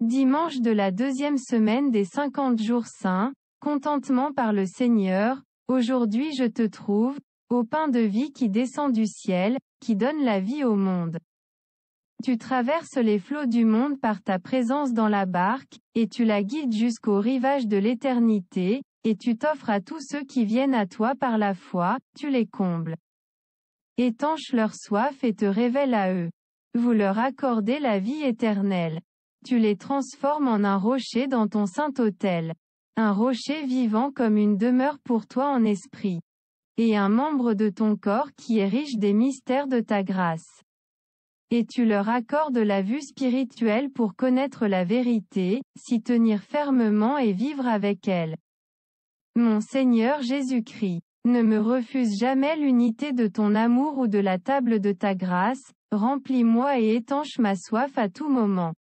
Dimanche de la deuxième semaine des cinquante jours saints, contentement par le Seigneur, aujourd'hui je te trouve, au pain de vie qui descend du ciel, qui donne la vie au monde. Tu traverses les flots du monde par ta présence dans la barque, et tu la guides jusqu'au rivage de l'éternité, et tu t'offres à tous ceux qui viennent à toi par la foi, tu les combles. Étanche leur soif et te révèle à eux. Vous leur accordez la vie éternelle. Tu les transformes en un rocher dans ton saint autel. Un rocher vivant comme une demeure pour toi en esprit. Et un membre de ton corps qui est riche des mystères de ta grâce. Et tu leur accordes la vue spirituelle pour connaître la vérité, s'y tenir fermement et vivre avec elle. Mon Seigneur Jésus-Christ, ne me refuse jamais l'unité de ton amour ou de la table de ta grâce, remplis-moi et étanche ma soif à tout moment.